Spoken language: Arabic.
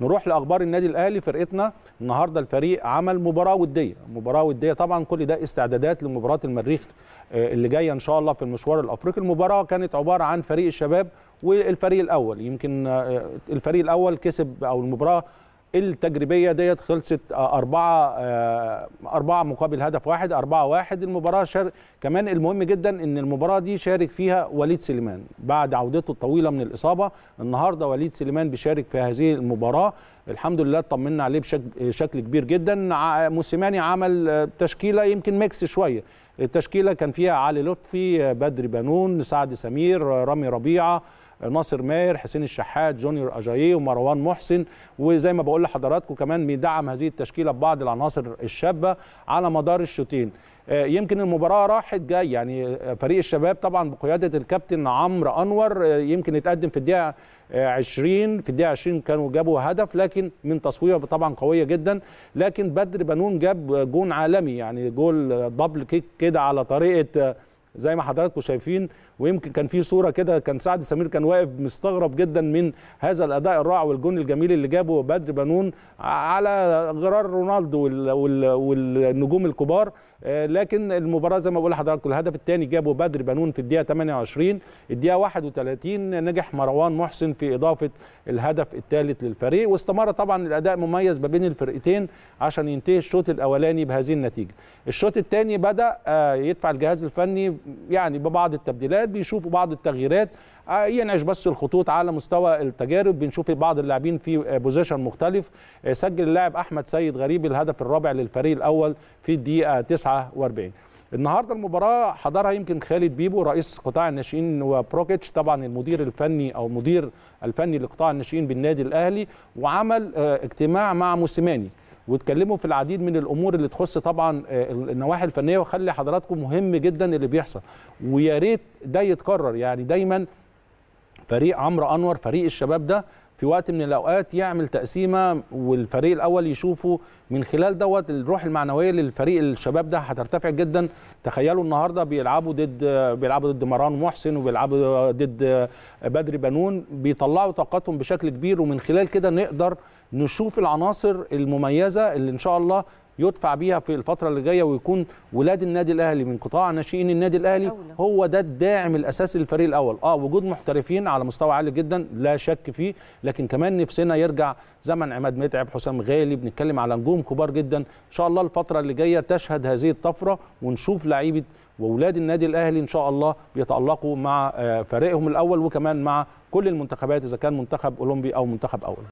نروح لاخبار النادي الاهلي فرقتنا النهارده الفريق عمل مباراه وديه مباراه وديه طبعا كل ده استعدادات لمباراه المريخ آه، اللي جايه ان شاء الله في المشوار الافريقي المباراه كانت عباره عن فريق الشباب والفريق الاول يمكن آه، الفريق الاول كسب او المباراه التجريبيه ديت خلصت آه، أربعة آه، أربعة مقابل هدف واحد أربعة واحد المباراة شارك كمان المهم جدا إن المباراة دي شارك فيها وليد سليمان بعد عودته الطويلة من الإصابة النهاردة وليد سليمان بيشارك في هذه المباراة الحمد لله اطمنا عليه بشكل كبير جدا موسيماني عمل تشكيلة يمكن ميكس شوية التشكيلة كان فيها علي لطفي بدري بنون سعد سمير رامي ربيعة ناصر ماهر حسين الشحات جونيور اجاييه ومروان محسن وزي ما بقول لحضراتكم كمان بيدعم هذه التشكيله ببعض العناصر الشابه على مدار الشوطين آه، يمكن المباراه راحت جاي يعني آه، فريق الشباب طبعا بقياده الكابتن عمرو انور آه، يمكن يتقدم في الدقيقه 20 في الدقيقه 20 كانوا جابوا هدف لكن من تصوية طبعا قويه جدا لكن بدر بنون جاب جون عالمي يعني جول دبل كيك كده على طريقه زي ما حضراتكم شايفين ويمكن كان في صوره كده كان سعد سمير كان واقف مستغرب جدا من هذا الاداء الرائع والجون الجميل اللي جابه بدر بنون على غرار رونالدو والنجوم الكبار آه، لكن المباراه زي ما بقول لحضراتكم الهدف الثاني جابه بدر بنون في الدقيقه 28 الدقيقه 31 نجح مروان محسن في اضافه الهدف الثالث للفريق واستمر طبعا الاداء مميز ما بين الفرقتين عشان ينتهي الشوط الاولاني بهذه النتيجه الشوط الثاني بدا آه، يدفع الجهاز الفني يعني ببعض التبديلات بيشوفوا بعض التغييرات آه، ينعش بس الخطوط على مستوى التجارب بنشوف بعض اللاعبين في بوزيشن آه، مختلف آه، سجل اللاعب احمد سيد غريب الهدف الرابع للفريق الاول في الدقيقه 49 النهارده المباراه حضرها يمكن خالد بيبو رئيس قطاع الناشئين وبروكيتش طبعا المدير الفني او المدير الفني لقطاع الناشئين بالنادي الاهلي وعمل اجتماع مع موسيماني واتكلموا في العديد من الامور اللي تخص طبعا آه، النواحي الفنيه وخلي حضراتكم مهم جدا اللي بيحصل ويا ريت ده يتكرر يعني دايما فريق عمرو انور فريق الشباب ده في وقت من الاوقات يعمل تقسيمه والفريق الاول يشوفه من خلال دوت الروح المعنويه للفريق الشباب ده هترتفع جدا تخيلوا النهارده بيلعبوا ضد بيلعبوا ضد مروان محسن وبيلعبوا ضد بدر بنون بيطلعوا طاقتهم بشكل كبير ومن خلال كده نقدر نشوف العناصر المميزه اللي ان شاء الله يدفع بيها في الفتره اللي جايه ويكون ولاد النادي الاهلي من قطاع ناشئين النادي الاهلي هو ده الداعم الاساسي للفريق الاول اه وجود محترفين على مستوى عالي جدا لا شك فيه لكن كمان نفسنا يرجع زمن عماد متعب حسام غالي بنتكلم على نجوم كبار جدا ان شاء الله الفتره اللي جايه تشهد هذه الطفره ونشوف لعيبه واولاد النادي الاهلي ان شاء الله بيتالقوا مع آه، فريقهم الاول وكمان مع كل المنتخبات اذا كان منتخب اولمبي او منتخب اول